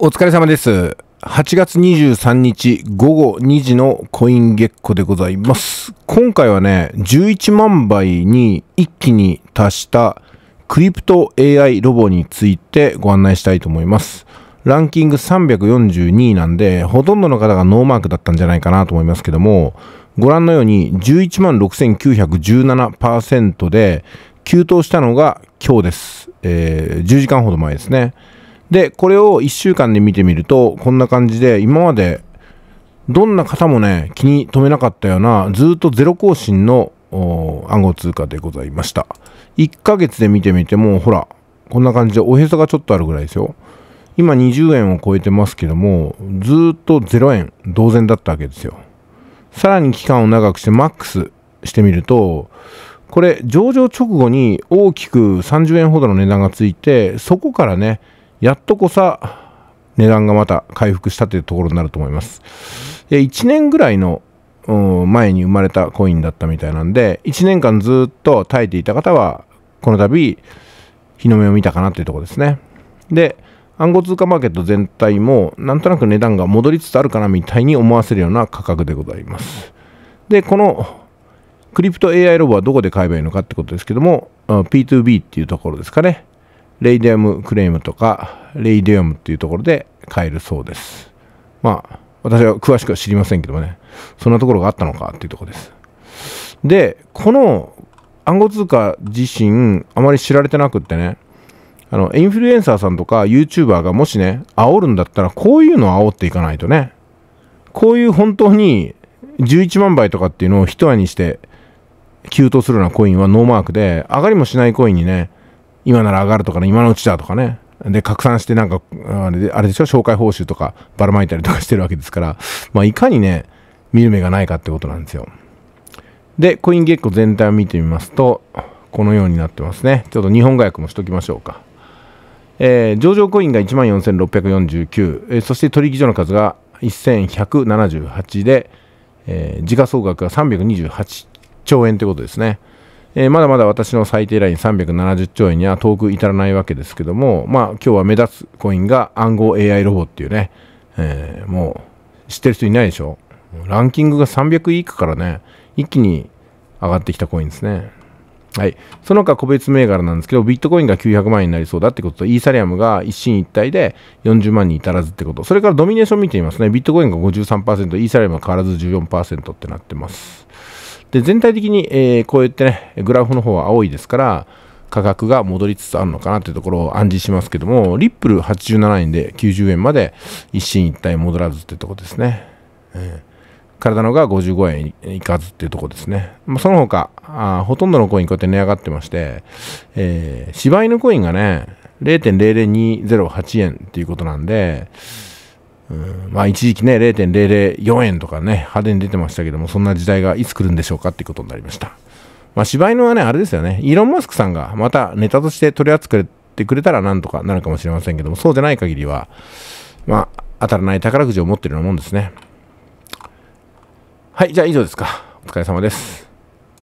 お疲れ様です。8月23日午後2時のコイン月光でございます。今回はね、11万倍に一気に達したクリプト AI ロボについてご案内したいと思います。ランキング342位なんで、ほとんどの方がノーマークだったんじゃないかなと思いますけども、ご覧のように116,917%で、急騰したのが今日です。えー、10時間ほど前ですね。で、これを1週間で見てみると、こんな感じで、今まで、どんな方もね、気に留めなかったような、ずっとゼロ更新の暗号通貨でございました。1ヶ月で見てみても、ほら、こんな感じでおへそがちょっとあるぐらいですよ。今20円を超えてますけども、ずっと0円同然だったわけですよ。さらに期間を長くしてマックスしてみると、これ上場直後に大きく30円ほどの値段がついて、そこからね、やっとこさ値段がまた回復したというところになると思います。1年ぐらいの前に生まれたコインだったみたいなんで、1年間ずっと耐えていた方は、この度、日の目を見たかなというところですね。で、暗号通貨マーケット全体も、なんとなく値段が戻りつつあるかなみたいに思わせるような価格でございます。で、このクリプト AI ロボはどこで買えばいいのかってことですけども、P2B っていうところですかね。レイディアムクレームとか、レイディアムっていうところで買えるそうです。まあ、私は詳しくは知りませんけどもね、そんなところがあったのかっていうところです。で、この暗号通貨自身、あまり知られてなくってね、あの、インフルエンサーさんとか YouTuber がもしね、煽るんだったら、こういうのを煽っていかないとね、こういう本当に11万倍とかっていうのを一輪にして、急騰するようなコインはノーマークで、上がりもしないコインにね、今なら上がるとかね、今のうちだとかね。で、拡散してなんか、あれであれでしょ、紹介報酬とかばらまいたりとかしてるわけですから、まあ、いかにね、見る目がないかってことなんですよ。で、コインッコ全体を見てみますと、このようになってますね。ちょっと日本語訳もしときましょうか。えー、上場コインが14,649、えー、そして取引所の数が1178で、えー、時価総額が328兆円ということですね。えー、まだまだ私の最低ライン370兆円には遠く至らないわけですけども、まあ、今日は目立つコインが暗号 AI ロボっていうね、えー、もう知ってる人いないでしょランキングが300以下からね、一気に上がってきたコインですね。はい。その他個別銘柄なんですけど、ビットコインが900万円になりそうだってことと、イーサリアムが一進一退で40万に至らずってこと。それからドミネーション見てみますね。ビットコインが53%、イーサリアムは変わらず14%ってなってます。で全体的に、えー、こうやってねグラフの方は青いですから価格が戻りつつあるのかなというところを暗示しますけどもリップル87円で90円まで一進一退戻らずというところですね、えー、体のが55円いかずというところですね、まあ、その他あほとんどのコインこうやって値上がってまして、えー、芝居のコインがね0.00208円っていうことなんで、うんうんまあ、一時期ね、0.004円とかね、派手に出てましたけども、そんな時代がいつ来るんでしょうかっていうことになりました。まあ、柴犬はね、あれですよね、イーロン・マスクさんがまたネタとして取り扱ってくれたらなんとかなるかもしれませんけども、そうでない限りは、まあ、当たらない宝くじを持ってるようなもんですね。はい、じゃあ以上ですか。お疲れ様です。